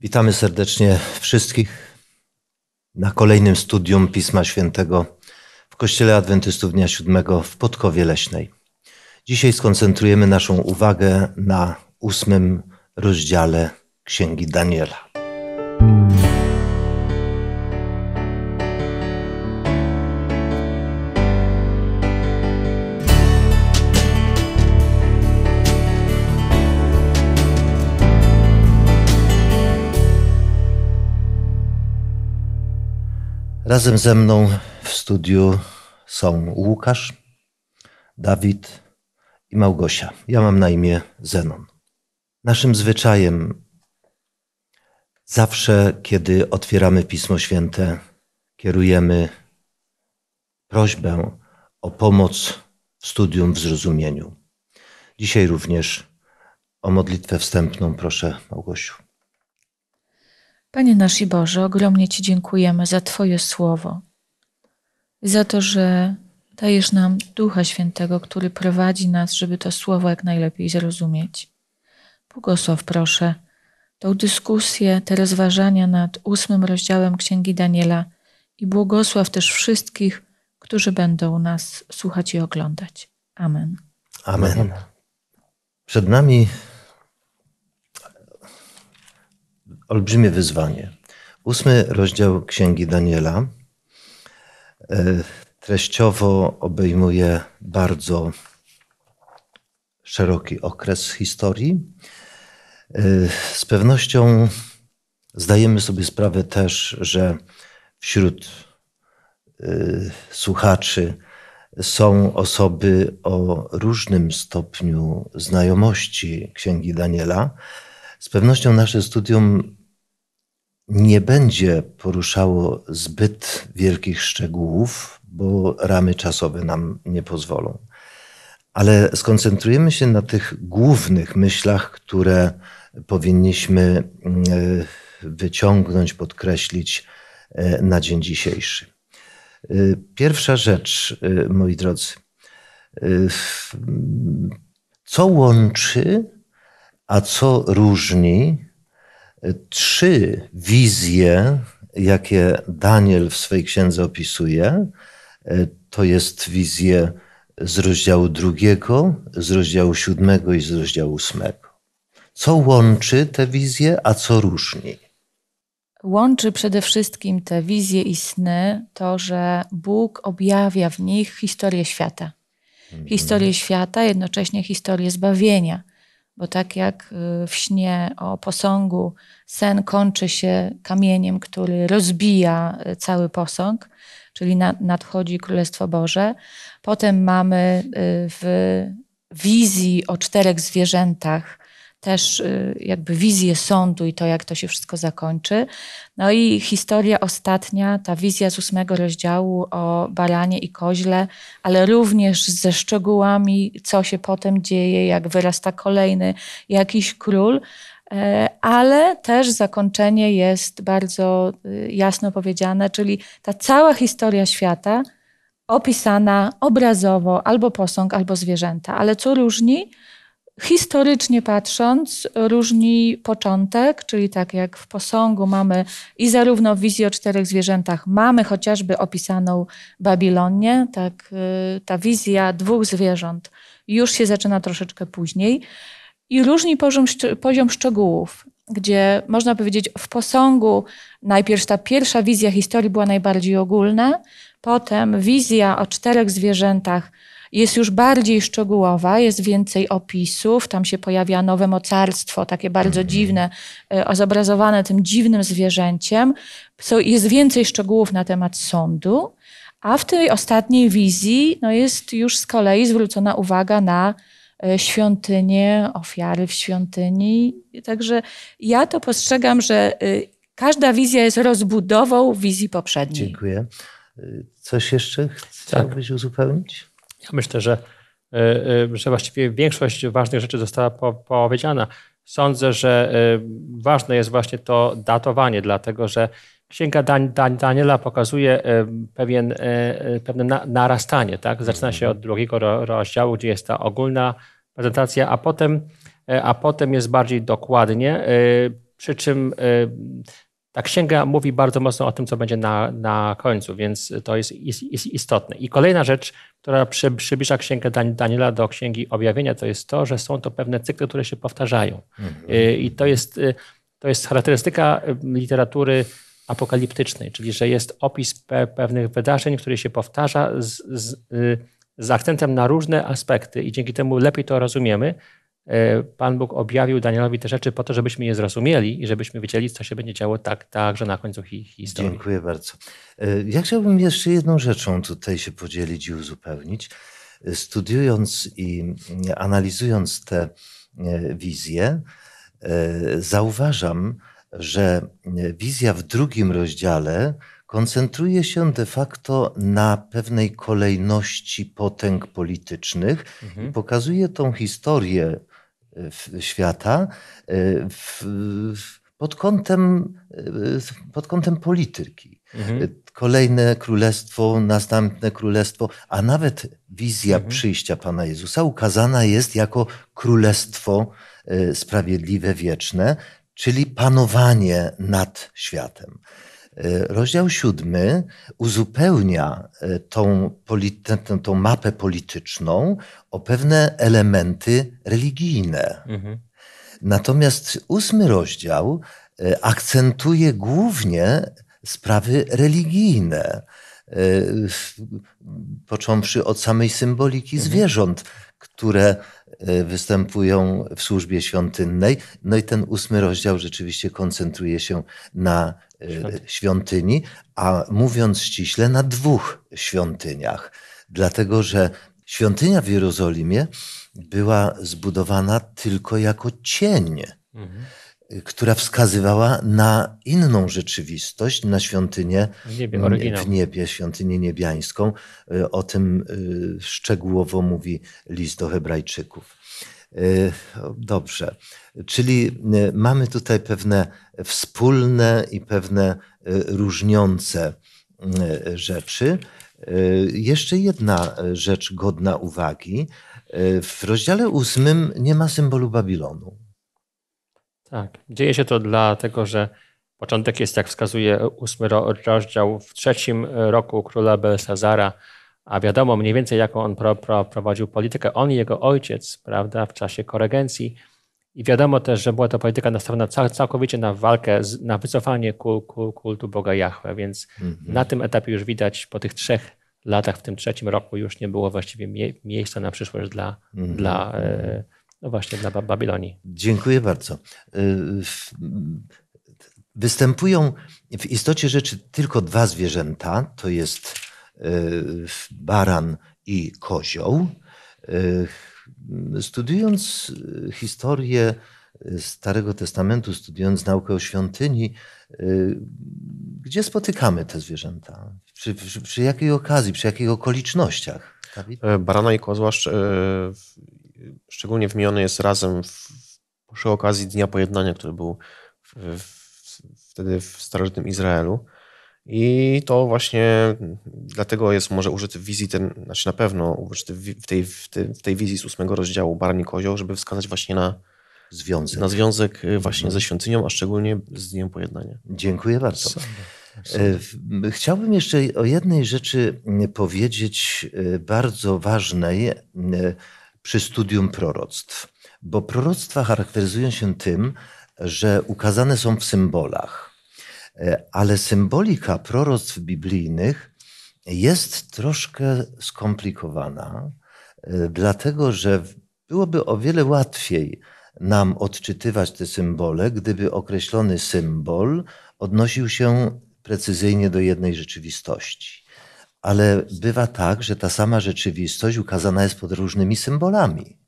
Witamy serdecznie wszystkich na kolejnym studium Pisma Świętego w Kościele Adwentystów Dnia Siódmego w Podkowie Leśnej. Dzisiaj skoncentrujemy naszą uwagę na ósmym rozdziale Księgi Daniela. Razem ze mną w studiu są Łukasz, Dawid i Małgosia. Ja mam na imię Zenon. Naszym zwyczajem zawsze, kiedy otwieramy Pismo Święte, kierujemy prośbę o pomoc w studium, w zrozumieniu. Dzisiaj również o modlitwę wstępną proszę, Małgosiu. Panie nasz i Boże, ogromnie Ci dziękujemy za Twoje słowo, za to, że dajesz nam Ducha Świętego, który prowadzi nas, żeby to słowo jak najlepiej zrozumieć. Błogosław proszę tą dyskusję, te rozważania nad ósmym rozdziałem Księgi Daniela i błogosław też wszystkich, którzy będą nas słuchać i oglądać. Amen. Amen. Przed nami olbrzymie wyzwanie. Ósmy rozdział Księgi Daniela e, treściowo obejmuje bardzo szeroki okres historii. E, z pewnością zdajemy sobie sprawę też, że wśród e, słuchaczy są osoby o różnym stopniu znajomości Księgi Daniela. Z pewnością nasze studium nie będzie poruszało zbyt wielkich szczegółów, bo ramy czasowe nam nie pozwolą. Ale skoncentrujemy się na tych głównych myślach, które powinniśmy e, wyciągnąć, podkreślić e, na dzień dzisiejszy. E, pierwsza rzecz, moi drodzy, co łączy, a co różni trzy wizje, jakie Daniel w swojej księdze opisuje. E, to jest wizje z rozdziału drugiego, z rozdziału siódmego i z rozdziału ósmego. Co łączy te wizje, a co różni? Łączy przede wszystkim te wizje i sny to, że Bóg objawia w nich historię świata. Mhm. Historię świata, jednocześnie historię zbawienia bo tak jak y, w śnie o posągu, sen kończy się kamieniem, który rozbija y, cały posąg, czyli nadchodzi Królestwo Boże. Potem mamy y, w wizji o czterech zwierzętach też y, jakby wizję sądu i to, jak to się wszystko zakończy. No i historia ostatnia, ta wizja z ósmego rozdziału o baranie i koźle, ale również ze szczegółami, co się potem dzieje, jak wyrasta kolejny jakiś król. E, ale też zakończenie jest bardzo y, jasno powiedziane, czyli ta cała historia świata opisana obrazowo albo posąg, albo zwierzęta. Ale co różni? Historycznie patrząc, różni początek, czyli tak jak w posągu mamy i zarówno w wizji o czterech zwierzętach mamy chociażby opisaną Babilonię, tak y, ta wizja dwóch zwierząt już się zaczyna troszeczkę później. I różni poziom, poziom szczegółów, gdzie można powiedzieć w posągu najpierw ta pierwsza wizja historii była najbardziej ogólna, potem wizja o czterech zwierzętach jest już bardziej szczegółowa, jest więcej opisów, tam się pojawia nowe mocarstwo, takie bardzo dziwne, e, zobrazowane tym dziwnym zwierzęciem. Jest więcej szczegółów na temat sądu, a w tej ostatniej wizji no jest już z kolei zwrócona uwaga na e, świątynię, ofiary w świątyni. Także ja to postrzegam, że e, każda wizja jest rozbudową wizji poprzedniej. Dziękuję. Coś jeszcze tak. chciałbyś tak. uzupełnić? Ja myślę, że, e, e, że właściwie większość ważnych rzeczy została po, powiedziana. Sądzę, że e, ważne jest właśnie to datowanie, dlatego że Księga Dan, Dan, Daniela pokazuje pewien, pewne narastanie. Tak? Zaczyna się od drugiego rozdziału, gdzie jest ta ogólna prezentacja, a potem, a potem jest bardziej dokładnie. Przy czym ta księga mówi bardzo mocno o tym, co będzie na, na końcu, więc to jest, jest, jest istotne. I kolejna rzecz, która przy, przybliża księgę Daniela do księgi objawienia, to jest to, że są to pewne cykle, które się powtarzają. Mhm. Y, I to jest, y, to jest charakterystyka y, literatury apokaliptycznej, czyli że jest opis pe pewnych wydarzeń, które się powtarza z, z, z akcentem na różne aspekty i dzięki temu lepiej to rozumiemy, E, Pan Bóg objawił Danielowi te rzeczy po to, żebyśmy je zrozumieli i żebyśmy wiedzieli, co się będzie działo tak, także na końcu hi historii. Dziękuję bardzo. E, ja chciałbym jeszcze jedną rzeczą tutaj się podzielić i uzupełnić. E, studiując i mm, analizując te wizje, zauważam, że wizja w drugim rozdziale koncentruje się de facto na pewnej kolejności potęg politycznych mhm. i pokazuje tą historię świata e, pod kątem, e, pod kątem polityki. Mhm. Kolejne królestwo, następne królestwo, a nawet wizja mhm. przyjścia Pana Jezusa ukazana jest jako królestwo e, sprawiedliwe, wieczne, czyli panowanie nad światem. E, rozdział siódmy uzupełnia e, tą, tą mapę polityczną o pewne elementy religijne. Mhm. Natomiast ósmy rozdział e, akcentuje głównie sprawy religijne, począwszy od samej symboliki mhm. zwierząt, które występują w służbie świątynnej. No i ten ósmy rozdział rzeczywiście koncentruje się na Y, świątyni. a mówiąc ściśle, na dwóch świątyniach. Dlatego, że świątynia w Jerozolimie była zbudowana tylko jako cień, mhm. która wskazywała na inną rzeczywistość, na świątynię w niebie, w niebie, świątynię niebiańską. Y, o tym y, szczegółowo mówi list do Hebrajczyków. Y, dobrze. Czyli y, mamy tutaj pewne wspólne i pewne y, różniące rzeczy. Jeszcze jedna rzecz godna uwagi. W rozdziale ósmym nie ma symbolu Babilonu. Tak. Dzieje się to dlatego, że początek jest, jak wskazuje ósmy rozdział, w trzecim roku króla Belsazara a wiadomo mniej więcej, jaką on pro, pro, prowadził politykę, on i jego ojciec, prawda, w czasie koregencji. I wiadomo też, że była to polityka nastawiona całkowicie na walkę, na wycofanie kultu Boga Jahwe, więc mm -hmm. na tym etapie już widać po tych trzech latach, w tym trzecim roku już nie było właściwie mie miejsca na przyszłość dla, mm -hmm. dla e, no właśnie dla Babilonii. Dziękuję bardzo. E, występują w istocie rzeczy tylko dwa zwierzęta, to jest Y, baran i kozioł. Y, studiując historię Starego Testamentu, studiując naukę o świątyni, y, gdzie spotykamy te zwierzęta? Przy, przy, przy jakiej okazji, przy jakich okolicznościach? E, Barana i kozła e, szczególnie wymieniony jest razem w, przy okazji Dnia Pojednania, który był w, w, wtedy w starożytnym Izraelu. I to właśnie dlatego jest może użyty w wizji, ten, znaczy na pewno użyty w tej, w tej, w tej wizji z ósmego rozdziału Barni Kozioł, żeby wskazać właśnie na związek, na związek y, właśnie ze mhm. świątynią, a szczególnie z Dniem Pojednania. Dziękuję bardzo. Y, chciałbym jeszcze o jednej rzeczy powiedzieć, y, bardzo ważnej przy studium proroctw, bo proroctwa charakteryzują się tym, że ukazane są w symbolach. E, ale symbolika proroctw biblijnych jest troszkę skomplikowana, e, dlatego że byłoby o wiele łatwiej nam odczytywać te symbole, gdyby określony symbol odnosił się precyzyjnie do jednej rzeczywistości. Ale bywa tak, że ta sama rzeczywistość ukazana jest pod różnymi symbolami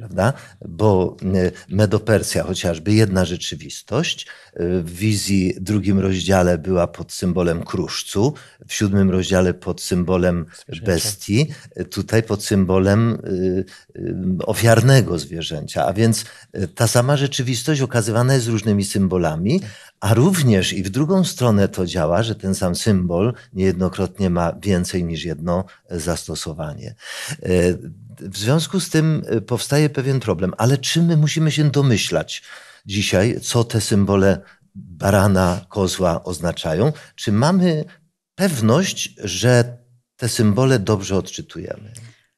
prawda? Bo y, Medopersja, chociażby jedna rzeczywistość, y, w wizji drugim rozdziale była pod symbolem kruszcu, w siódmym rozdziale pod symbolem bestii, y, tutaj pod symbolem ofiarnego zwierzęcia. A więc ta sama rzeczywistość okazywana jest różnymi symbolami, a również i w drugą stronę to działa, że ten sam symbol niejednokrotnie ma więcej niż jedno zastosowanie. W związku z tym y, powstaje pewien problem, ale czy my musimy się domyślać dzisiaj, co te symbole barana, kozła oznaczają? Czy mamy pewność, że te symbole dobrze odczytujemy?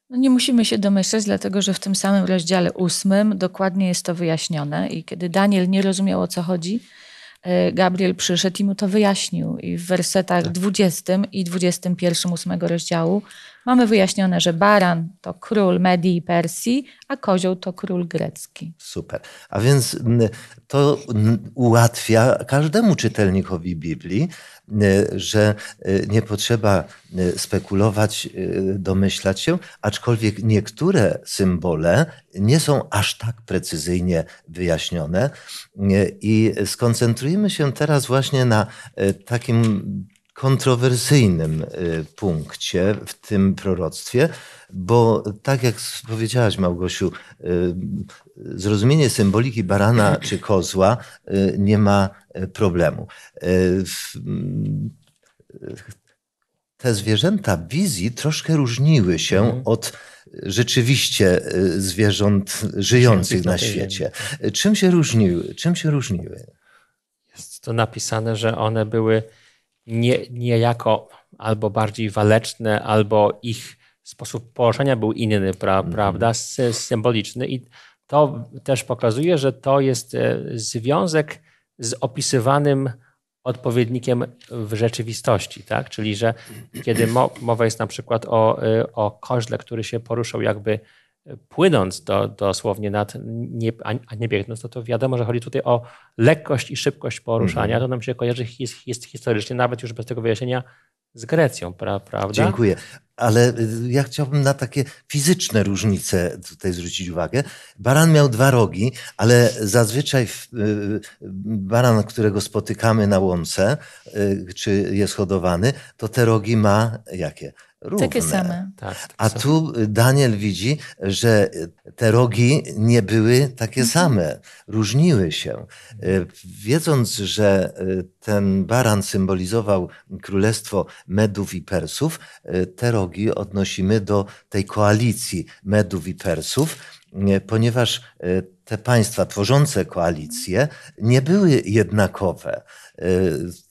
No nie musimy się domyślać, dlatego że w tym samym rozdziale ósmym dokładnie jest to wyjaśnione. I kiedy Daniel nie rozumiał o co chodzi, e, Gabriel przyszedł i mu to wyjaśnił. I w wersetach tak. 20 i 21 ósmego rozdziału Mamy wyjaśnione, że baran to król Medii i Persji, a kozioł to król grecki. Super. A więc mm, to mm, ułatwia każdemu czytelnikowi Biblii, y, że y, nie potrzeba y, spekulować, domyślać się, aczkolwiek niektóre symbole nie są aż tak precyzyjnie wyjaśnione. I skoncentrujmy się teraz właśnie na takim kontrowersyjnym y, punkcie w tym proroctwie, bo tak jak powiedziałaś, Małgosiu, y, zrozumienie symboliki barana czy kozła y, nie ma problemu. Te zwierzęta wizji troszkę różniły się mhm. od rzeczywiście zwierząt żyjących na świecie. Czym się różniły? Czym się różniły? Jest to napisane, że one były nie, niejako albo bardziej waleczne, albo ich sposób położenia był inny, pra, mhm. prawda, symboliczny. I to też pokazuje, że to jest e, związek z opisywanym odpowiednikiem w rzeczywistości, tak? Czyli, że kiedy mowa jest na przykład o, e, o koźle, który się poruszał jakby płynąc do, dosłownie nad, nie, a nie biegnąc, to, no to wiadomo, że chodzi tutaj o lekkość i szybkość poruszania. Mhm. To nam się kojarzy his, his, historycznie, nawet już bez tego wyjaśnienia, z Grecją, pra, prawda? Dziękuję. Ale y, ja chciałbym na takie fizyczne różnice tutaj zwrócić uwagę. Baran miał dwa rogi, ale zazwyczaj y, y, baran, którego spotykamy na łące, czy jest hodowany, to te rogi ma jakie? równe. Takie same. Tak, A tu Daniel widzi, że te rogi nie były takie mhm. same, różniły się. Y, wiedząc, że y, ten baran symbolizował królestwo Medów i Persów, y, te rogi odnosimy do tej koalicji Medów i Persów, ponieważ te państwa tworzące koalicje nie były jednakowe. E,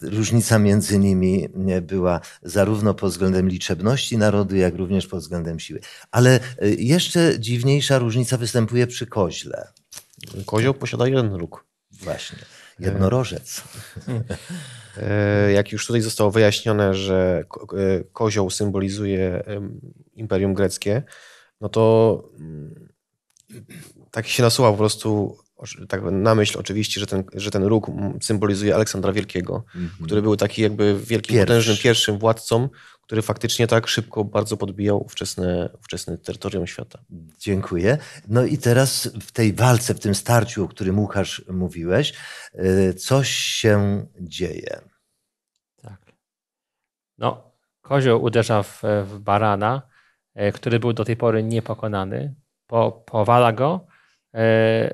różnica między nimi była zarówno pod względem liczebności narodu, jak również pod względem siły. Ale e, jeszcze dziwniejsza różnica występuje przy koźle. Kozioł posiada jeden róg. Właśnie. Jednorożec. E, jak już tutaj zostało wyjaśnione, że kozioł symbolizuje Imperium Greckie, no to mm, tak się nasuwa po prostu tak na myśl oczywiście, że ten, że ten róg symbolizuje Aleksandra Wielkiego, mm -hmm. który był taki jakby wielkim, Pierwszy. potężnym pierwszym władcą, który faktycznie tak szybko bardzo podbijał ówczesne, ówczesne terytorium świata. Dziękuję. No i teraz w tej walce, w tym starciu, o którym Łukasz mówiłeś, y, coś się dzieje. Tak. No, kozioł uderza w, w barana, y, który był do tej pory niepokonany, po, powala go, E,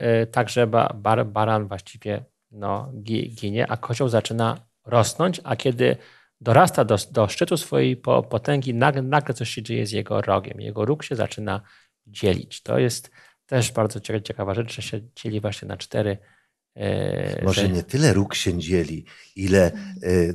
e, także bar, baran właściwie no, ginie, a kozioł zaczyna rosnąć, a kiedy dorasta do, do szczytu swojej potęgi, nagle, nagle coś się dzieje z jego rogiem. Jego róg się zaczyna dzielić. To jest też bardzo ciekawa rzecz, że się dzieli właśnie na cztery e, może nie tyle róg się dzieli, ile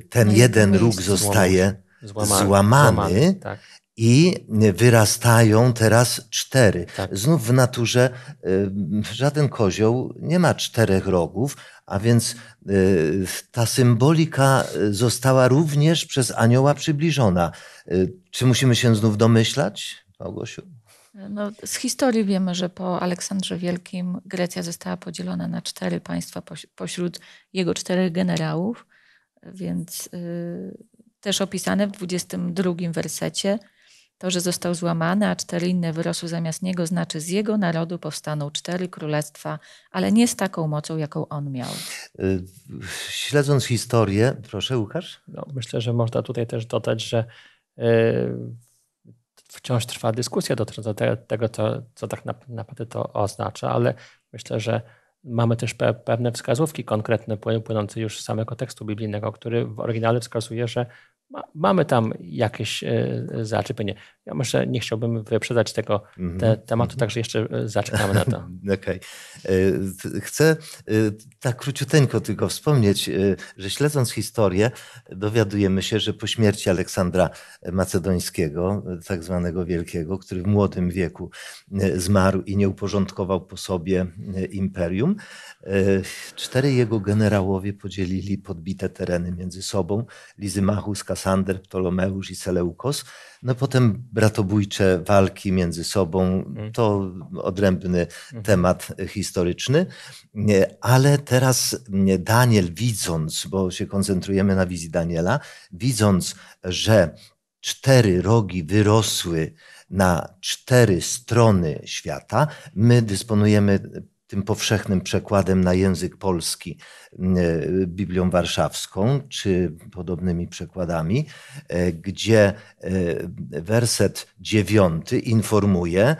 ten jeden róg zostaje złamany, złamany, złamany tak i wyrastają teraz cztery. Tak. Znów w naturze y, żaden kozioł nie ma czterech rogów, a więc y, ta symbolika została również przez anioła przybliżona. Y, czy musimy się znów domyślać, Małgosiu? No, z historii wiemy, że po Aleksandrze Wielkim Grecja została podzielona na cztery państwa pośród jego czterech generałów, więc też opisane w 22 wersecie to, że został złamany, a cztery inne wyrosły zamiast niego, znaczy z jego narodu powstaną cztery królestwa, ale nie z taką mocą, jaką on miał. Y, śledząc historię, proszę Łukasz. No, myślę, że można tutaj też dodać, że y, wciąż trwa dyskusja do tego, co, co tak naprawdę to oznacza, ale myślę, że mamy też pewne wskazówki konkretne płynące już z samego tekstu biblijnego, który w oryginale wskazuje, że mamy tam jakieś e, e, zaczepienie. Ja myślę, nie chciałbym wyprzedzać tego mm -hmm. te, tematu, także jeszcze e, zaczekamy na to. Okej. Okay. E, chcę e, tak króciuteńko tylko wspomnieć, że śledząc historię, dowiadujemy się, że po śmierci Aleksandra Macedońskiego, tak zwanego Wielkiego, który w młodym wieku zmarł i nie uporządkował po sobie imperium, cztery jego generałowie podzielili podbite tereny między sobą. Lizymachus, Kasander, Ptolomeusz i Seleukos – no potem bratobójcze walki między sobą, mhm. to odrębny mhm. temat historyczny, ale teraz Daniel widząc, bo się koncentrujemy na wizji Daniela, widząc, że cztery rogi wyrosły na cztery strony świata. My dysponujemy tym powszechnym przekładem na język polski e, Biblią Warszawską, czy podobnymi przekładami, e, gdzie e, werset dziewiąty informuje,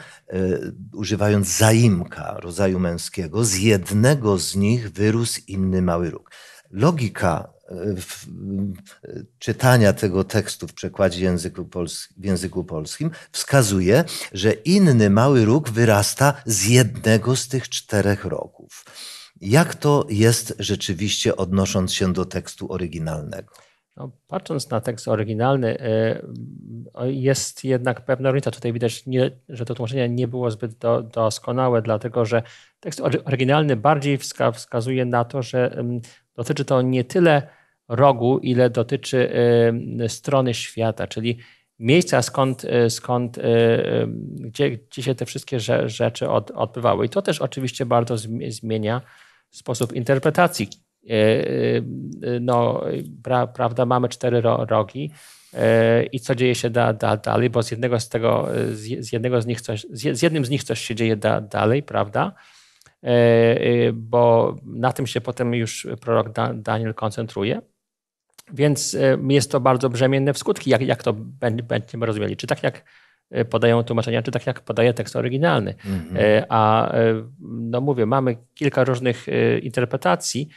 używając zaimka rodzaju męskiego, z jednego z nich wyrósł inny mały róg. Logika czytania tego tekstu w przekładzie języku polskim, w języku polskim wskazuje, że inny mały róg wyrasta z jednego z tych czterech roków. Jak to jest rzeczywiście odnosząc się do tekstu oryginalnego? No, patrząc na tekst oryginalny, e, jest jednak pewna różnica. Tutaj widać, nie, że to tłumaczenie nie było zbyt do, doskonałe, dlatego że tekst oryginalny bardziej wska, wskazuje na to, że mm, dotyczy to nie tyle rogu, ile dotyczy y, strony świata, czyli miejsca, skąd, y, skąd y, gdzie, gdzie się te wszystkie rzeczy odbywały. I to też oczywiście bardzo zmienia sposób interpretacji. No, pra, prawda, mamy cztery rogi i co dzieje się da, da, dalej, bo z jednego z tego, z jednego z nich coś, z jednym z nich coś się dzieje da, dalej, prawda? Bo na tym się potem już prorok Daniel koncentruje. Więc e, jest to bardzo brzemienne w skutki, jak, jak to będziemy rozumieli. Czy tak jak e, podają tłumaczenia, czy tak jak podaje tekst oryginalny. Mhm. E, a no mówię, mamy kilka różnych interpretacji.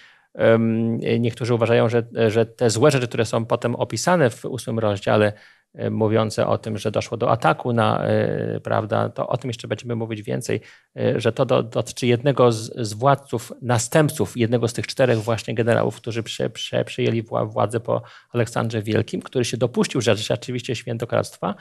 Niektórzy uważają, że, że te złe rzeczy, które są potem opisane w ósmym rozdziale, E, mówiące o tym, że doszło do ataku na, e, prawda, to o tym jeszcze będziemy mówić więcej, e, że to dotyczy jednego z, z władców, następców jednego z tych czterech właśnie generałów, którzy prze, prze, przejęli władzę po Aleksandrze Wielkim, który się dopuścił że rzeczywiście świętokradztwa.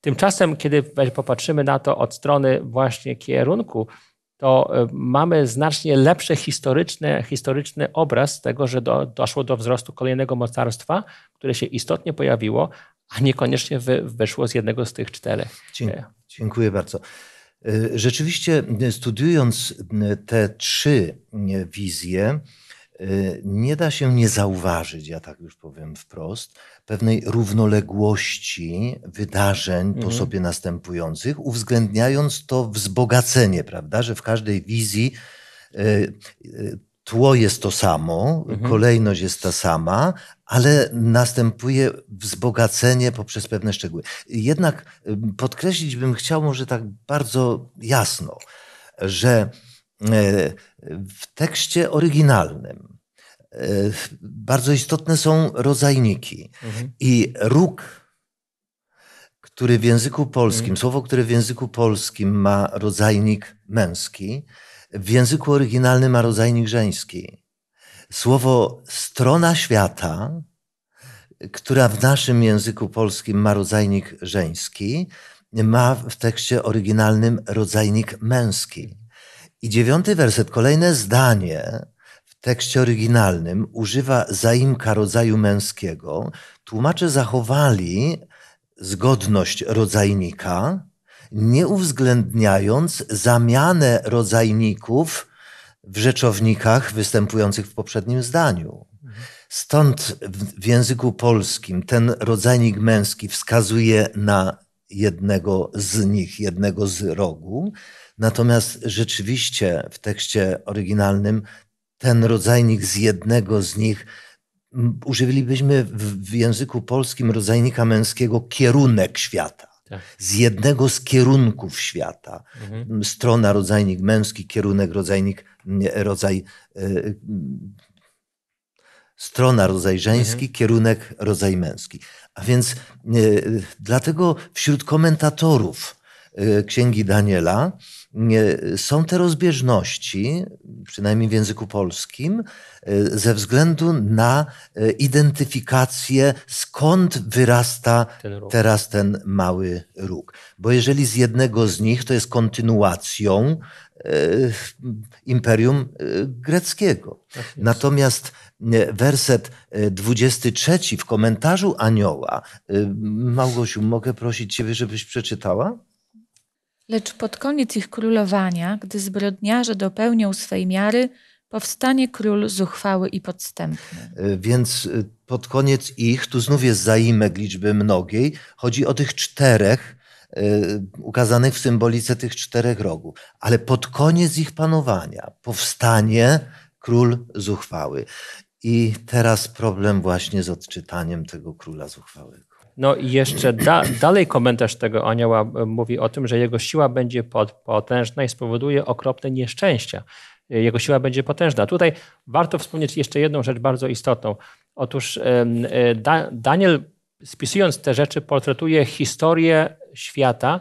Tymczasem, kiedy popatrzymy na to od strony właśnie kierunku, to mamy znacznie lepszy historyczny, historyczny obraz tego, że do, doszło do wzrostu kolejnego mocarstwa, które się istotnie pojawiło, a niekoniecznie wyszło z jednego z tych czterech. Dziękuję, dziękuję bardzo. E, rzeczywiście, e, studiując e, te trzy wizje, nie da się nie zauważyć, ja tak już powiem wprost, pewnej równoległości wydarzeń po mhm. sobie następujących, uwzględniając to wzbogacenie, prawda, że w każdej wizji tło jest to samo, mhm. kolejność jest ta sama, ale następuje wzbogacenie poprzez pewne szczegóły. Jednak podkreślić bym chciał może tak bardzo jasno, że e, w tekście oryginalnym e, bardzo istotne są rodzajniki mhm. i róg który w języku polskim, mhm. słowo, które w języku polskim ma rodzajnik męski, w języku oryginalnym ma rodzajnik żeński. Słowo strona świata, która w naszym języku polskim ma rodzajnik żeński, ma w tekście oryginalnym rodzajnik męski. I dziewiąty werset, kolejne zdanie w tekście oryginalnym używa zaimka rodzaju męskiego. Tłumacze zachowali zgodność rodzajnika, nie uwzględniając zamianę rodzajników w rzeczownikach występujących w poprzednim zdaniu. Stąd w języku polskim ten rodzajnik męski wskazuje na jednego z nich, jednego z rogu. Natomiast rzeczywiście w tekście oryginalnym ten rodzajnik z jednego z nich użylibyśmy w języku polskim rodzajnika męskiego kierunek świata. Tak. z jednego z kierunków świata. Mhm. Strona, rodzajnik męski, kierunek, rodzajnik, rodzaj. E, strona, rodzaj żeński, mhm. kierunek, rodzaj męski. A więc e, dlatego wśród komentatorów e, Księgi Daniela są te rozbieżności przynajmniej w języku polskim, e, ze względu na e, identyfikację, skąd wyrasta ten teraz ten mały róg. Bo jeżeli z jednego z nich, to jest kontynuacją e, imperium greckiego. Tak Natomiast werset 23 w komentarzu Anioła, Małgosiu, mogę prosić Ciebie, żebyś przeczytała? Lecz pod koniec ich królowania, gdy zbrodniarze dopełnią swej miary, powstanie król zuchwały i podstępny. E, więc e, pod koniec ich, tu znów jest zaimek liczby mnogiej, chodzi o tych czterech, e, ukazanych w symbolice tych czterech rogów. Ale pod koniec ich panowania powstanie król zuchwały. I teraz problem właśnie z odczytaniem tego króla zuchwałego. No i jeszcze da, dalej komentarz tego anioła e, mówi o tym, że jego siła będzie potężna i spowoduje okropne nieszczęścia. E, jego siła będzie potężna. Tutaj warto wspomnieć jeszcze jedną rzecz bardzo istotną. Otóż e, da, Daniel, spisując te rzeczy, portretuje historię świata,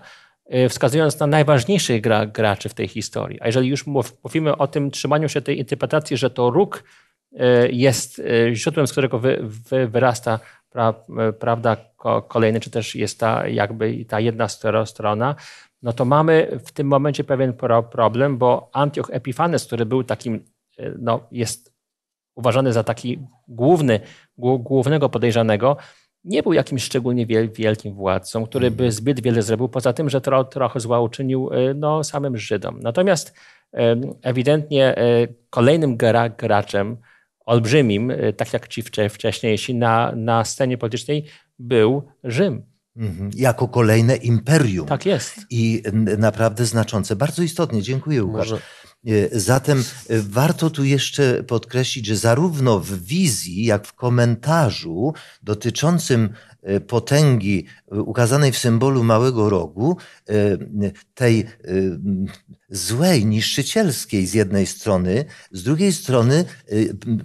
wskazując na najważniejszych gra, graczy w tej historii. A jeżeli już mówimy o tym trzymaniu się tej interpretacji, że to róg jest źródłem, z którego wy, wy, wyrasta pra, prawda, kolejny, czy też jest ta jakby ta jedna strona, no to mamy w tym momencie pewien problem, bo Antioch Epifanes, który był takim, e, no jest uważany za taki główny, głównego podejrzanego, nie był jakimś szczególnie wielkim władcą, który by mhm. zbyt wiele zrobił, poza tym, że tro, trochę zła uczynił e, no, samym Żydom. Natomiast ewidentnie e, kolejnym graczem, olbrzymim, e, tak jak ci wcześniejsi, na, na scenie politycznej był Rzym. Mhm. Jako kolejne imperium. Tak jest. I naprawdę znaczące. Bardzo istotnie. Dziękuję, Łukasz. Może... E, zatem e, warto tu jeszcze podkreślić, że zarówno w wizji, jak w komentarzu dotyczącym Y, potęgi y, ukazanej w symbolu małego rogu, y, tej złej, niszczycielskiej z jednej strony, z drugiej strony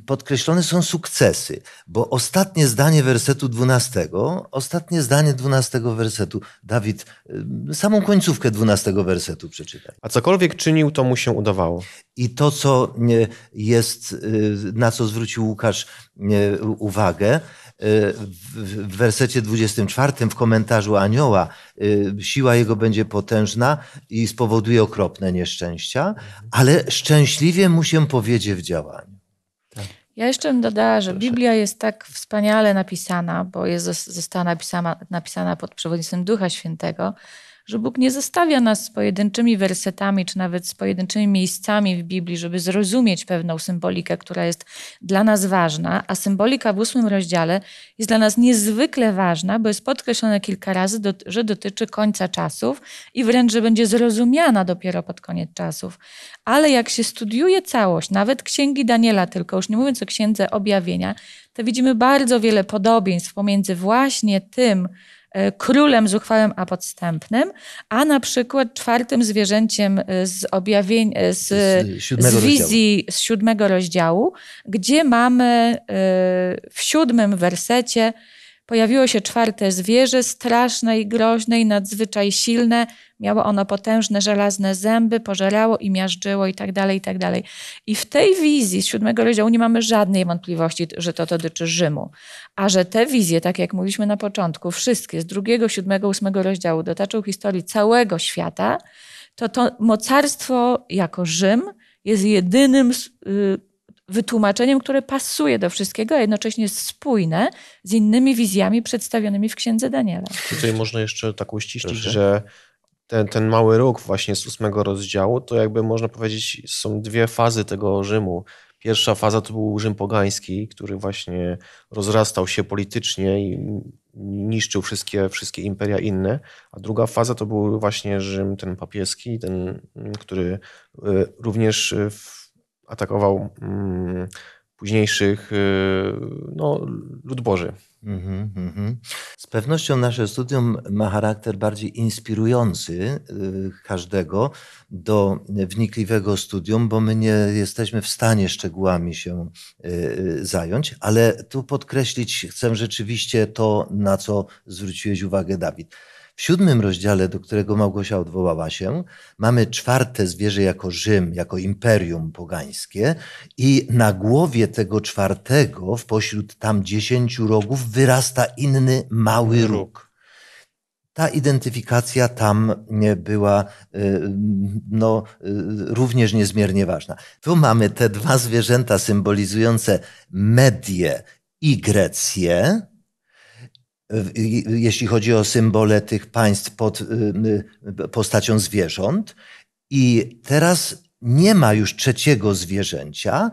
podkreślone są sukcesy, bo ostatnie zdanie wersetu 12, ostatnie zdanie 12 wersetu, Dawid, samą końcówkę 12 wersetu przeczytaj. A cokolwiek czynił, to mu się udawało. I to, co jest, na co zwrócił Łukasz uwagę, w wersecie 24 w komentarzu anioła y, siła jego będzie potężna i spowoduje okropne nieszczęścia, ale szczęśliwie mu się powiedzie w działaniu. Ja jeszcze bym dodała, że Biblia jest tak wspaniale napisana, bo jest, została napisana, napisana pod przewodnictwem Ducha Świętego, że Bóg nie zostawia nas z pojedynczymi wersetami, czy nawet z pojedynczymi miejscami w Biblii, żeby zrozumieć pewną symbolikę, która jest dla nas ważna, a symbolika w ósmym rozdziale jest dla nas niezwykle ważna, bo jest podkreślona kilka razy, że dotyczy końca czasów i wręcz, że będzie zrozumiana dopiero pod koniec czasów. Ale jak się studiuje całość, nawet księgi Daniela, tylko już nie mówiąc o księdze objawienia, to widzimy bardzo wiele podobieństw pomiędzy właśnie tym, E, królem zuchwałym, a podstępnym, a na przykład czwartym zwierzęciem e, z objawień, e, z, z, siódmego z wizji rozdziału. z siódmego rozdziału, gdzie mamy w siódmym wersecie Pojawiło się czwarte zwierzę, straszne i groźne i nadzwyczaj silne. Miało ono potężne żelazne zęby, pożerało i miażdżyło i tak dalej, i tak dalej. I w tej wizji z siódmego rozdziału nie mamy żadnej wątpliwości, że to dotyczy Rzymu. A że te wizje, tak jak mówiliśmy na początku, wszystkie z drugiego, siódmego, ósmego rozdziału dotaczą historii całego świata, to to mocarstwo jako Rzym jest jedynym y, wytłumaczeniem, które pasuje do wszystkiego, a jednocześnie jest spójne z innymi wizjami przedstawionymi w Księdze Daniela. Tutaj można jeszcze tak uściślić, Proszę. że ten, ten mały róg właśnie z ósmego rozdziału, to jakby można powiedzieć są dwie fazy tego Rzymu. Pierwsza faza to był Rzym pogański, który właśnie rozrastał się politycznie i niszczył wszystkie, wszystkie imperia inne, a druga faza to był właśnie Rzym ten papieski, ten, który y, również w atakował mm, późniejszych y, no, lud boży. Mhm, mhm. Z pewnością nasze studium ma charakter bardziej inspirujący y, każdego do wnikliwego studium, bo my nie jesteśmy w stanie szczegółami się y, zająć, ale tu podkreślić chcę rzeczywiście to, na co zwróciłeś uwagę, Dawid. W siódmym rozdziale, do którego Małgosia odwołała się, mamy czwarte zwierzę jako Rzym, jako imperium pogańskie, i na głowie tego czwartego, w pośród tam dziesięciu rogów, wyrasta inny mały róg. Ta identyfikacja tam była y, no, y, również niezmiernie ważna. Tu mamy te dwa zwierzęta symbolizujące Medię i Grecję, jeśli chodzi o symbole tych państw pod y, y, postacią zwierząt. I teraz nie ma już trzeciego zwierzęcia,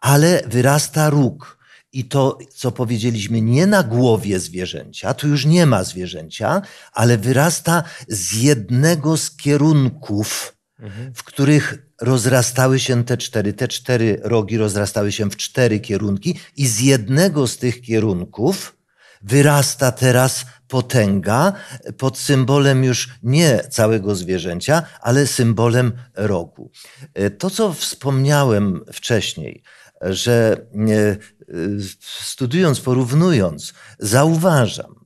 ale wyrasta róg. I to, co powiedzieliśmy, nie na głowie zwierzęcia, tu już nie ma zwierzęcia, ale wyrasta z jednego z kierunków, mhm. w których rozrastały się te cztery. Te cztery rogi rozrastały się w cztery kierunki, i z jednego z tych kierunków wyrasta teraz potęga pod symbolem już nie całego zwierzęcia, ale symbolem rogu. E, to, co wspomniałem wcześniej, że e, e, studiując, porównując, zauważam,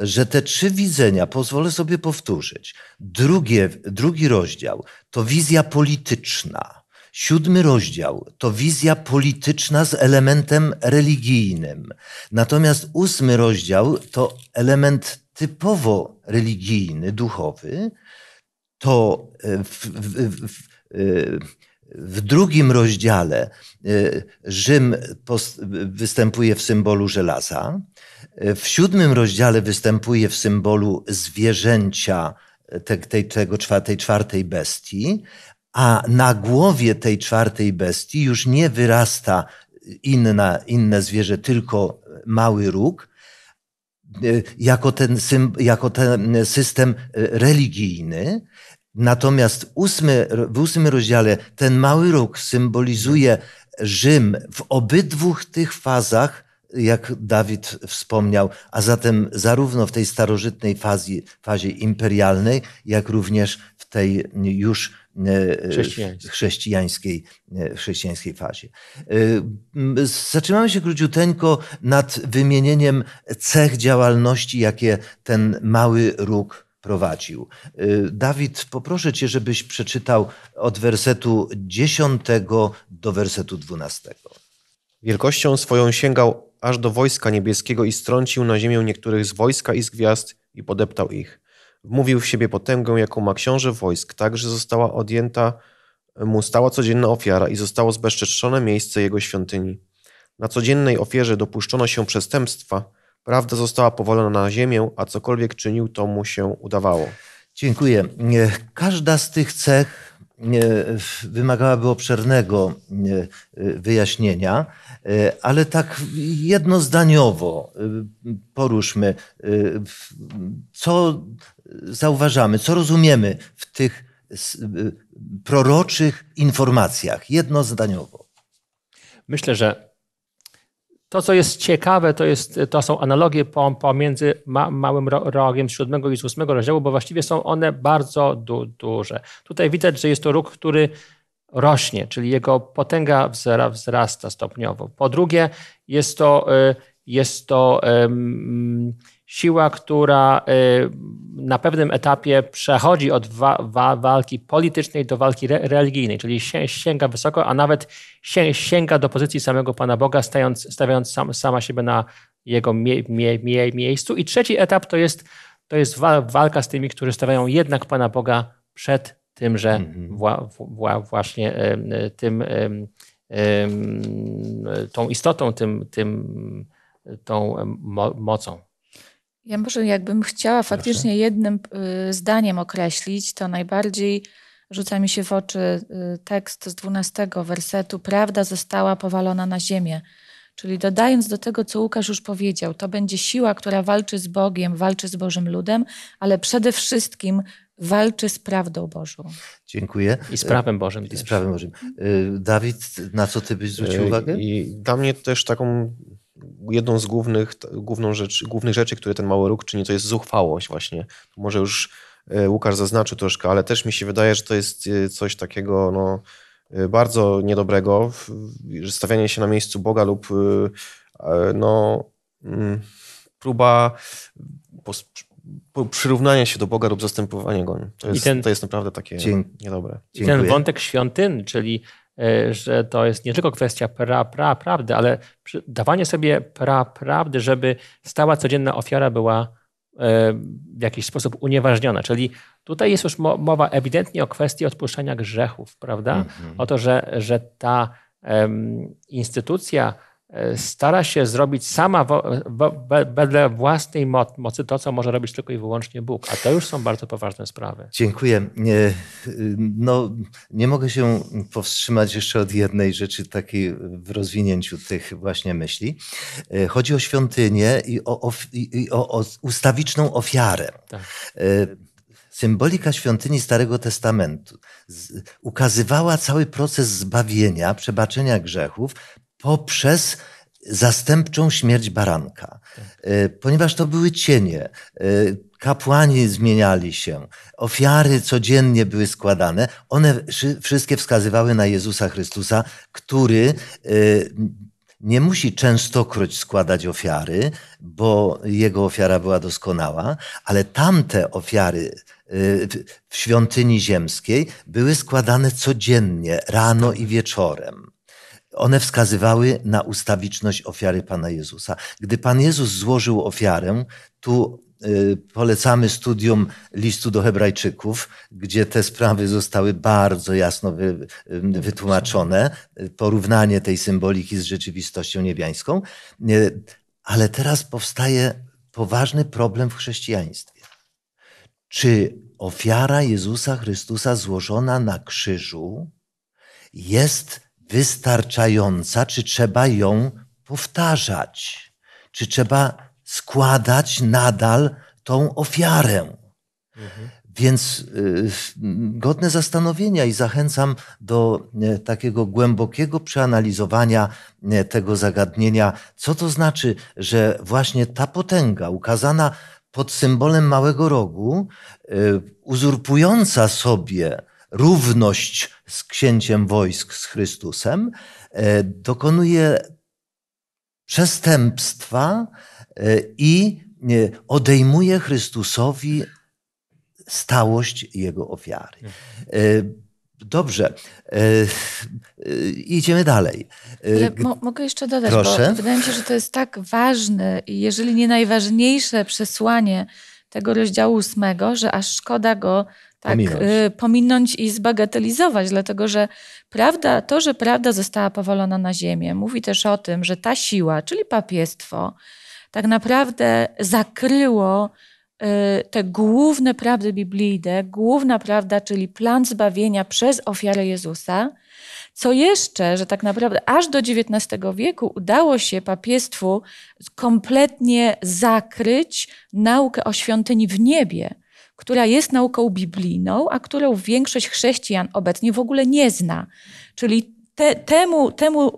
że te trzy widzenia, pozwolę sobie powtórzyć, drugie, drugi rozdział to wizja polityczna Siódmy rozdział to wizja polityczna z elementem religijnym. Natomiast ósmy rozdział to element typowo religijny, duchowy. To e, w, w, w, w e, drugim rozdziale e, Rzym występuje w symbolu żelaza. W siódmym rozdziale występuje w symbolu zwierzęcia tej, tego czwartej, czwartej bestii, a na głowie tej czwartej bestii już nie wyrasta inna, inne zwierzę, tylko mały róg, e, jako ten, jako ten system e, religijny. Natomiast ósmy, w ósmym rozdziale ten mały róg symbolizuje Rzym w obydwu tych fazach jak Dawid wspomniał, a zatem zarówno w tej starożytnej fazie, fazie imperialnej, jak również w tej już e, chrześcijańskiej. Chrześcijańskiej, e, fazie. E, zatrzymamy się króciuteńko nad wymienieniem cech działalności, jakie ten mały róg prowadził. Dawid, poproszę cię, żebyś przeczytał od wersetu 10 do wersetu 12. Wielkością swoją sięgał aż do wojska niebieskiego i strącił na ziemię niektórych z wojska i z gwiazd i podeptał ich. Wmówił w siebie potęgę, jaką ma książę wojsk, tak, że została odjęta mu stała codzienna ofiara i zostało zbezczeszczone miejsce jego świątyni. Na codziennej ofierze dopuszczono się przestępstwa, prawda została powolona na ziemię, a cokolwiek czynił, to mu się udawało. Dziękuję. Każda z tych cech wymagałaby obszernego wyjaśnienia, e, ale tak jednozdaniowo e, poruszmy, e, co zauważamy, co rozumiemy w tych proroczych informacjach, jednozdaniowo. Myślę, że to, co jest ciekawe, to, jest, to są analogie pomiędzy małym rogiem z siódmego i z ósmego rozdziału, bo właściwie są one bardzo du, duże. Tutaj widać, że jest to róg, który rośnie, czyli jego potęga wzrasta stopniowo. Po drugie, jest to, y, jest to siła, która y, na pewnym etapie przechodzi od wa wa walki politycznej do walki re religijnej, czyli sięga wysoko, a nawet sięga do pozycji samego Pana Boga, stając, stawiając sam, sama siebie na jego mie mie mie miejscu. I trzeci etap to jest, to jest wa walka z tymi, którzy stawiają jednak Pana Boga przed tymże mm właśnie y, y, tym, tą istotą, tym, tym tą mo mocą. Ja może jakbym chciała faktycznie jednym y, zdaniem określić, to najbardziej rzuca mi się w oczy y, tekst z 12 wersetu: Prawda została powalona na ziemię. Czyli dodając do tego, co Łukasz już powiedział, to będzie siła, która walczy z Bogiem, walczy z Bożym ludem, ale przede wszystkim walczy z prawdą Bożą. Dziękuję. I z prawem e, Bożym. I z prawem Bożym. E, Dawid, na co ty byś zwrócił e, uwagę? I dla mnie też taką jedną z głównych, główną rzecz, głównych rzeczy, które ten mały róg czyni, to jest zuchwałość właśnie. Może już e, Łukasz zaznaczył troszkę, ale też mi się wydaje, że to jest e, coś takiego no, e, bardzo niedobrego, stawianie się na miejscu Boga lub no, mm, próba przyrównania się do Boga lub zastępowania go. To jest, ten, to jest naprawdę takie niedobre. I ten wątek świątyn, czyli E, że to jest nie tylko kwestia pra, pra, prawdy, ale dawanie sobie pra, prawdy, żeby stała codzienna ofiara była e, w jakiś sposób unieważniona. Czyli tutaj jest już mowa ewidentnie o kwestii odpuszczania grzechów, prawda? Mm -hmm. O to, że, że ta um, instytucja, E, stara się zrobić sama wedle własnej mocy to, co może robić tylko i wyłącznie Bóg. A to już są bardzo poważne sprawy. Dziękuję. Nie, y, no, nie mogę się powstrzymać jeszcze od jednej rzeczy takiej w rozwinięciu tych właśnie myśli. E, chodzi o świątynię i o, o, i o, o ustawiczną ofiarę. Tak. E, symbolika świątyni Starego Testamentu ukazywała cały proces zbawienia, przebaczenia grzechów poprzez zastępczą śmierć baranka, tak. y, ponieważ to były cienie. Y, kapłani zmieniali się, ofiary codziennie były składane. One wszystkie wskazywały na Jezusa Chrystusa, który y, nie musi częstokroć składać ofiary, bo jego ofiara była doskonała, ale tamte ofiary w świątyni ziemskiej były składane codziennie, rano i wieczorem one wskazywały na ustawiczność ofiary Pana Jezusa. Gdy Pan Jezus złożył ofiarę, tu y, polecamy studium listu do Hebrajczyków, gdzie te sprawy zostały bardzo jasno y, wytłumaczone, porównanie tej symboliki z rzeczywistością niebiańską. Y, ale teraz powstaje poważny problem w chrześcijaństwie. Czy ofiara Jezusa Chrystusa złożona na krzyżu jest wystarczająca, czy trzeba ją powtarzać, czy trzeba składać nadal tą ofiarę. Mhm. Więc y, godne zastanowienia i zachęcam do e, takiego głębokiego przeanalizowania e, tego zagadnienia, co to znaczy, że właśnie ta potęga ukazana pod symbolem małego rogu, e, uzurpująca sobie równość z księciem wojsk, z Chrystusem, e, dokonuje przestępstwa e, i e, odejmuje Chrystusowi stałość jego ofiary. Dobrze, idziemy dalej. Mo mogę jeszcze dodać, Proszę. bo wydaje mi się, że to jest tak ważne, jeżeli nie najważniejsze przesłanie tego rozdziału ósmego, że aż szkoda go tak, pominąć. Y, pominąć i zbagatelizować, dlatego że prawda, to, że prawda została powolona na ziemię, mówi też o tym, że ta siła, czyli papiestwo, tak naprawdę zakryło y, te główne prawdy biblijne, główna prawda, czyli plan zbawienia przez ofiarę Jezusa, co jeszcze, że tak naprawdę aż do XIX wieku udało się papiestwu kompletnie zakryć naukę o świątyni w niebie która jest nauką biblijną, a którą większość chrześcijan obecnie w ogóle nie zna. Czyli te, temu, temu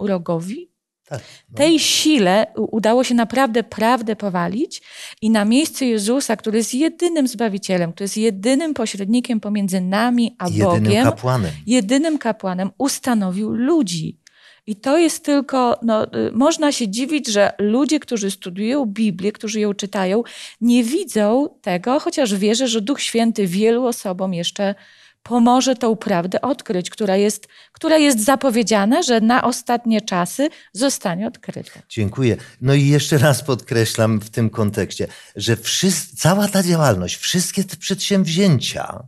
rogowi, tak, no. tej sile udało się naprawdę prawdę powalić i na miejsce Jezusa, który jest jedynym Zbawicielem, który jest jedynym pośrednikiem pomiędzy nami a jedynym Bogiem, kapłanem. jedynym kapłanem ustanowił ludzi. I to jest tylko, no, y, można się dziwić, że ludzie, którzy studiują Biblię, którzy ją czytają, nie widzą tego, chociaż wierzę, że Duch Święty wielu osobom jeszcze pomoże tą prawdę odkryć, która jest, która jest zapowiedziana, że na ostatnie czasy zostanie odkryta. Dziękuję. No i jeszcze raz podkreślam w tym kontekście, że wszyscy, cała ta działalność, wszystkie te przedsięwzięcia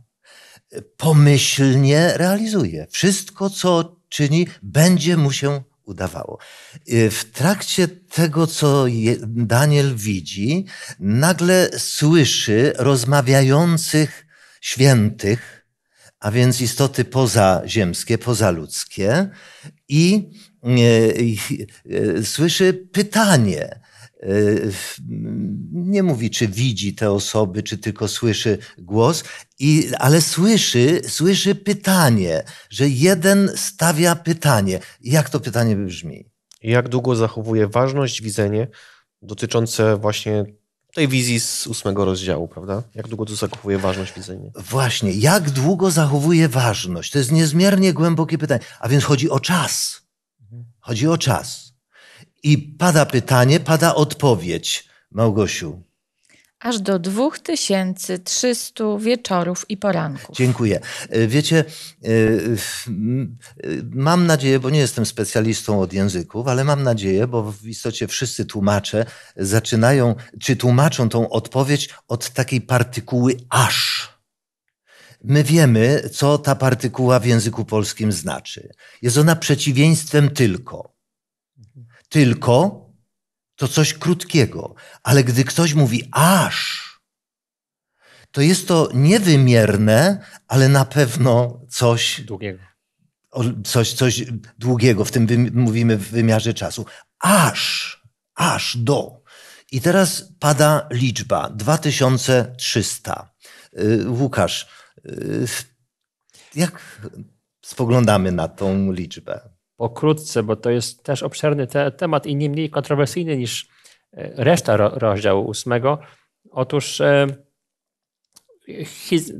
y, pomyślnie realizuje. Wszystko, co czyni, będzie mu się udawało. Y, w trakcie tego, co Daniel widzi, nagle słyszy rozmawiających świętych, a więc istoty pozaziemskie, pozaludzkie, i, i, i, i słyszy pytanie. Y, nie mówi, czy widzi te osoby, czy tylko słyszy głos, i, ale słyszy, słyszy pytanie, że jeden stawia pytanie. Jak to pytanie brzmi? Jak długo zachowuje ważność widzenie dotyczące właśnie tej wizji z ósmego rozdziału, prawda? Jak długo to zachowuje ważność widzenia? Właśnie, jak długo zachowuje ważność? To jest niezmiernie głębokie pytanie. A więc chodzi o czas. Mhm. Chodzi o czas. I pada pytanie, pada odpowiedź, Małgosiu. Aż do 2300 wieczorów i poranków. Dziękuję. E, wiecie, e, e, mam nadzieję, bo nie jestem specjalistą od języków, ale mam nadzieję, bo w istocie wszyscy tłumacze zaczynają, czy tłumaczą tą odpowiedź od takiej partykuły aż my wiemy, co ta partykuła w języku polskim znaczy. Jest ona przeciwieństwem tylko tylko, to coś krótkiego. Ale gdy ktoś mówi aż, to jest to niewymierne, ale na pewno coś długiego. Coś, coś długiego, w tym mówimy w wymiarze czasu. Aż, aż do. I teraz pada liczba 2300. Y, Łukasz, y, jak spoglądamy na tą liczbę? pokrótce, bo to jest też obszerny te temat i nie mniej kontrowersyjny niż e, reszta ro rozdziału ósmego. Otóż e,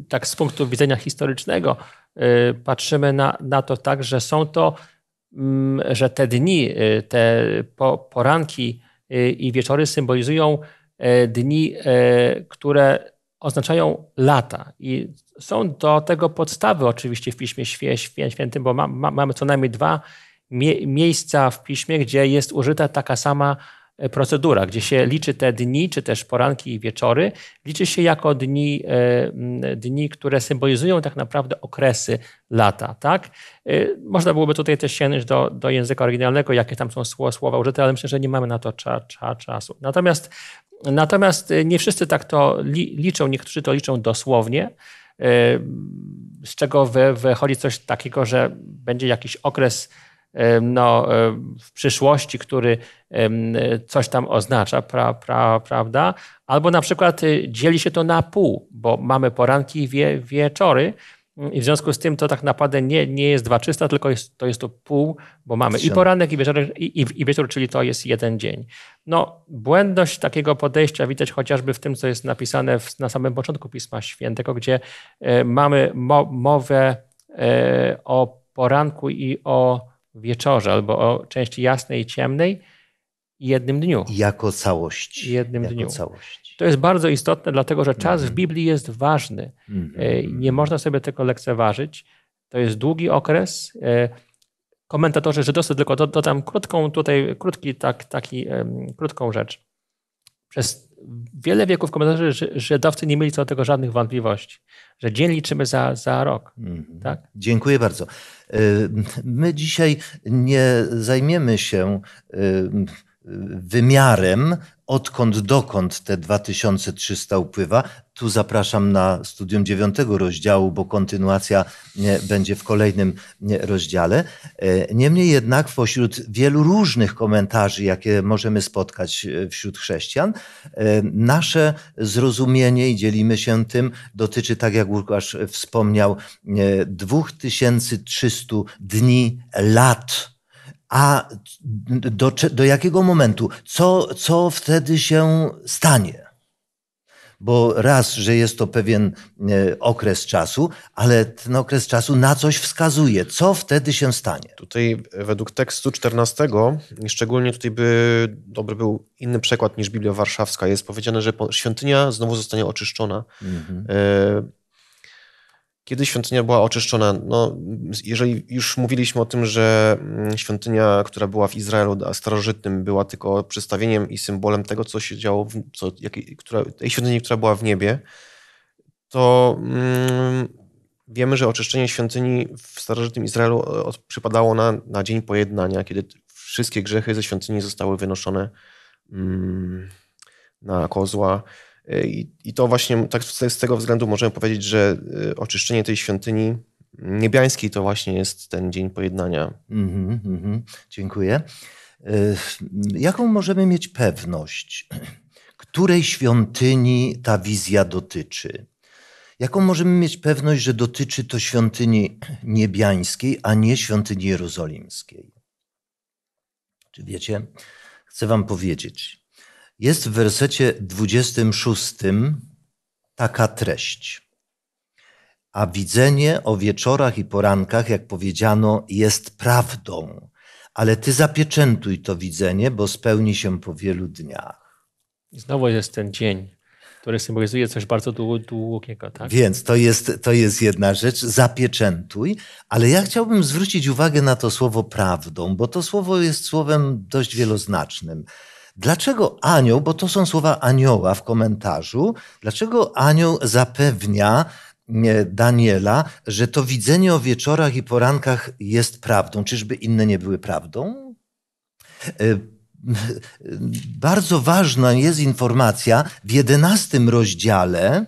tak z punktu widzenia historycznego e, patrzymy na, na to tak, że są to, mm, że te dni, te po, poranki i wieczory symbolizują dni, które oznaczają lata. I są do tego podstawy oczywiście w Piśmie Świętym, bo ma, ma, mamy co najmniej dwa mie miejsca w piśmie, gdzie jest użyta taka sama e, procedura, gdzie się liczy te dni, czy też poranki i wieczory, liczy się jako dni, e, dni które symbolizują tak naprawdę okresy lata. Tak? E, można byłoby tutaj też sięgnąć do, do języka oryginalnego, jakie tam są słowa użyte, ale myślę, że nie mamy na to cza, cza, czasu. Natomiast, natomiast nie wszyscy tak to li, liczą, niektórzy to liczą dosłownie, z czego wychodzi coś takiego, że będzie jakiś okres no, w przyszłości, który coś tam oznacza, pra, pra, prawda? Albo na przykład y, dzieli się to na pół, bo mamy poranki i wie, wieczory. Mm, I w związku z tym to tak naprawdę nie, nie jest 2,300, tylko jest, to jest to pół, bo mamy i poranek, i wieczór, i, i, i wieczór, czyli to jest jeden dzień. No, błędność takiego podejścia widać chociażby w tym, co jest napisane w, na samym początku Pisma Świętego, gdzie y, mamy mo, mowę y, o poranku i o wieczorze albo o części jasnej i ciemnej jednym dniu. Jako całość. Jednym jako dniu. Całość. To jest bardzo istotne, dlatego że czas w mhm. Biblii jest ważny. E, mhm. Nie można sobie tego lekceważyć. To jest długi okres. E, komentatorzy żydowscy, tylko dodam krótką tutaj, krótki, tak, taki, krótką rzecz. Przez wiele wieków komentarzy, że, że dawcy nie mieli co do tego żadnych wątpliwości, że dzień liczymy za, za rok. Mhm. Tak? Dziękuję bardzo. Y, my dzisiaj nie zajmiemy się y, wymiarem, odkąd dokąd te 2300 upływa. Tu zapraszam na studium dziewiątego rozdziału, bo kontynuacja e, będzie w kolejnym e, rozdziale. E, niemniej jednak, pośród wielu różnych komentarzy, jakie możemy spotkać wśród chrześcijan, nasze zrozumienie i dzielimy się tym, dotyczy, tak jak Łukasz wspomniał, 2300 dni, lat a do, do jakiego momentu? Co, co wtedy się stanie? Bo raz, że jest to pewien e, okres czasu, ale ten okres czasu na coś wskazuje. Co wtedy się stanie? Tutaj e, według tekstu 14, szczególnie tutaj by dobry był inny przykład niż Biblia Warszawska, jest powiedziane, że świątynia znowu zostanie oczyszczona. Mhm. E, kiedy świątynia była oczyszczona? No, jeżeli już mówiliśmy o tym, że mm, świątynia, która była w Izraelu starożytnym, była tylko przedstawieniem i symbolem tego, co się działo, w, co, jak, która, tej świątyni, która była w niebie, to mm, wiemy, że oczyszczenie świątyni w starożytnym Izraelu e, od, przypadało na, na dzień pojednania, kiedy wszystkie grzechy ze świątyni zostały wynoszone mm, na kozła. E, I, I, to właśnie tak z tego względu możemy powiedzieć, że e, oczyszczenie tej świątyni niebiańskiej to właśnie jest ten dzień pojednania. Mm-hmm, mm-hmm. Dziękuję. E, jaką możemy mieć pewność, której świątyni ta wizja dotyczy? Jaką możemy mieć pewność, że dotyczy to świątyni niebiańskiej, a nie świątyni jerozolimskiej? Czy wiecie, chcę Wam powiedzieć, jest w wersecie 26 taka treść. A widzenie o wieczorach i porankach, jak powiedziano, jest prawdą, ale ty zapieczętuj to widzenie, bo spełni się po wielu dniach. I znowu jest ten dzień, który symbolizuje coś bardzo długiego. Tak? Więc to jest, to jest jedna rzecz, zapieczętuj, ale ja chciałbym zwrócić uwagę na to słowo prawdą, bo to słowo jest słowem dość wieloznacznym. Dlaczego anioł, bo to są słowa anioła w komentarzu, dlaczego anioł zapewnia Daniela, że to widzenie o wieczorach i porankach jest prawdą? Czyżby inne nie były prawdą? E, bardzo ważna jest informacja w jedenastym rozdziale,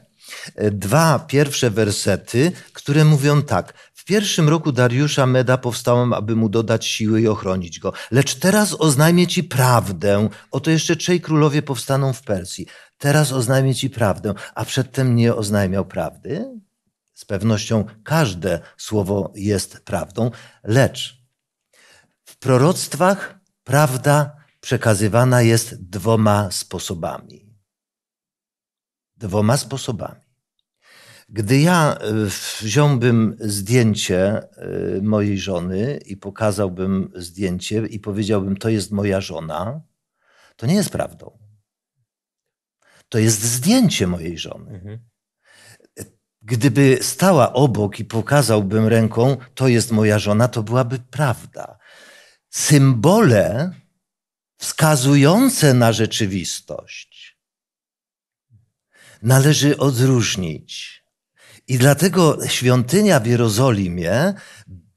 e, dwa pierwsze wersety, które mówią tak. W pierwszym roku Dariusza Meda powstałem, aby mu dodać siły i ochronić go. Lecz teraz oznajmię ci prawdę. Oto jeszcze trzej królowie powstaną w Persji. Teraz oznajmię ci prawdę, a przedtem nie oznajmiał prawdy? Z pewnością każde słowo jest prawdą, lecz w proroctwach prawda przekazywana jest dwoma sposobami. Dwoma sposobami. Gdy ja e, wziąłbym zdjęcie e, mojej żony i pokazałbym zdjęcie i powiedziałbym, to jest moja żona, to nie jest prawdą. To jest zdjęcie mojej żony. Mhm. Gdyby stała obok i pokazałbym ręką, to jest moja żona, to byłaby prawda. Symbole wskazujące na rzeczywistość należy odróżnić. I dlatego świątynia w Jerozolimie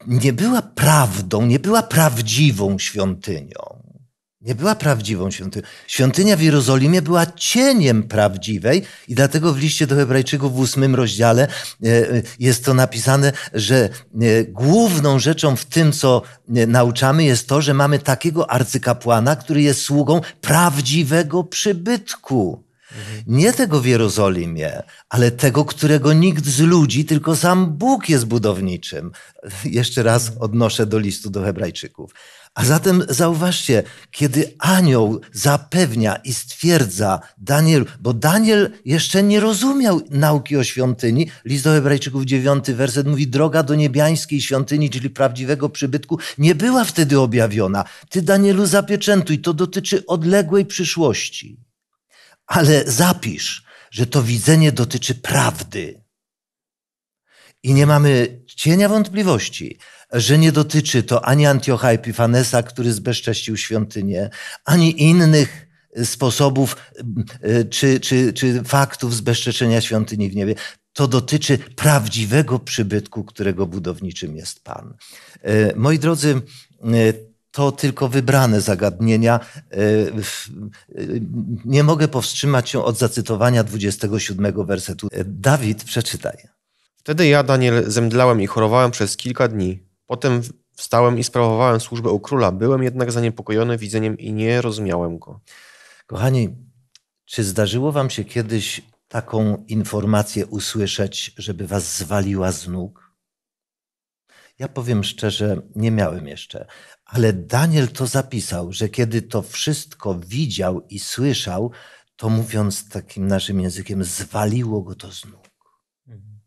nie była prawdą, nie była prawdziwą świątynią. Nie była prawdziwą świątynią. Świątynia w Jerozolimie była cieniem prawdziwej i dlatego w liście do Hebrajczyków w ósmym rozdziale e, e, jest to napisane, że e, główną rzeczą w tym, co nauczamy, jest to, że mamy takiego arcykapłana, który jest sługą prawdziwego przybytku nie tego w Jerozolimie, ale tego, którego nikt z ludzi, tylko sam Bóg jest budowniczym. Jeszcze raz odnoszę do listu do Hebrajczyków. A zatem zauważcie, kiedy anioł zapewnia i stwierdza Daniel, bo Daniel jeszcze nie rozumiał nauki o świątyni. List do Hebrajczyków 9, werset mówi: Droga do niebiańskiej świątyni, czyli prawdziwego przybytku, nie była wtedy objawiona. Ty, Danielu, zapieczętuj, to dotyczy odległej przyszłości ale zapisz, że to widzenie dotyczy prawdy. I nie mamy cienia wątpliwości, że nie dotyczy to ani Antiocha Epifanesa, który zbezcześcił świątynię, ani innych sposobów y, y, czy, czy, czy faktów zbezczeczenia świątyni w niebie. To dotyczy prawdziwego przybytku, którego budowniczym jest Pan. Y, moi drodzy, to tylko wybrane zagadnienia. E, e, nie mogę powstrzymać się od zacytowania 27 wersetu. E, Dawid, przeczytaj. Wtedy ja, Daniel, zemdlałem i chorowałem przez kilka dni. Potem wstałem i sprawowałem służbę u króla. Byłem jednak zaniepokojony widzeniem i nie rozumiałem go. Kochani, czy zdarzyło wam się kiedyś taką informację usłyszeć, żeby was zwaliła z nóg? Ja powiem szczerze, nie miałem jeszcze, ale Daniel to zapisał, że kiedy to wszystko widział i słyszał, to mówiąc takim naszym językiem, zwaliło go to z nóg. Mhm.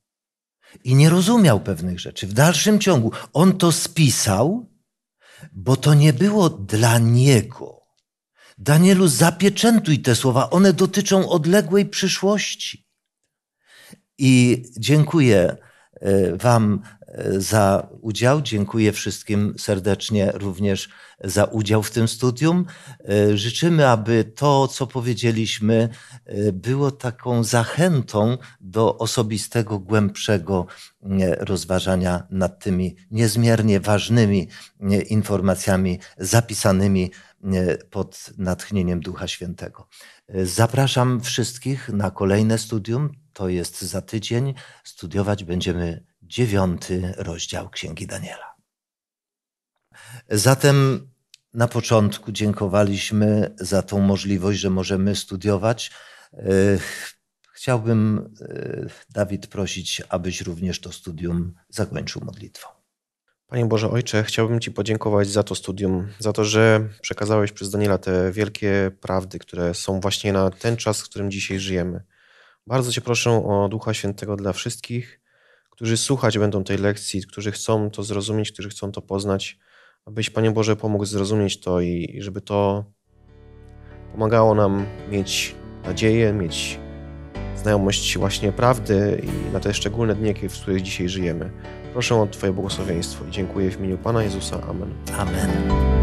I nie rozumiał pewnych rzeczy. W dalszym ciągu on to spisał, bo to nie było dla niego. Danielu, zapieczętuj te słowa, one dotyczą odległej przyszłości. I dziękuję e, Wam za udział. Dziękuję wszystkim serdecznie również za udział w tym studium. E, życzymy, aby to, co powiedzieliśmy, e, było taką zachętą do osobistego, głębszego mm, rozważania nad tymi niezmiernie ważnymi mm, informacjami zapisanymi mm, pod natchnieniem Ducha Świętego. E, zapraszam wszystkich na kolejne studium. To jest za tydzień. Studiować będziemy dziewiąty rozdział Księgi Daniela. Zatem na początku dziękowaliśmy za tą możliwość, że możemy studiować. E, chciałbym, e, Dawid, prosić, abyś również to studium zakończył modlitwą. Panie Boże Ojcze, chciałbym Ci podziękować za to studium, za to, że przekazałeś przez Daniela te wielkie prawdy, które są właśnie na ten czas, w którym dzisiaj żyjemy. Bardzo Cię proszę o Ducha Świętego dla wszystkich, którzy słuchać będą tej lekcji, którzy chcą to zrozumieć, którzy chcą to poznać, abyś, Panie Boże, pomógł zrozumieć to i, żeby to pomagało nam mieć nadzieję, mieć znajomość właśnie prawdy i na te szczególne dni, w których dzisiaj żyjemy. Proszę o Twoje błogosławieństwo i dziękuję w imieniu Pana Jezusa. Amen. Amen.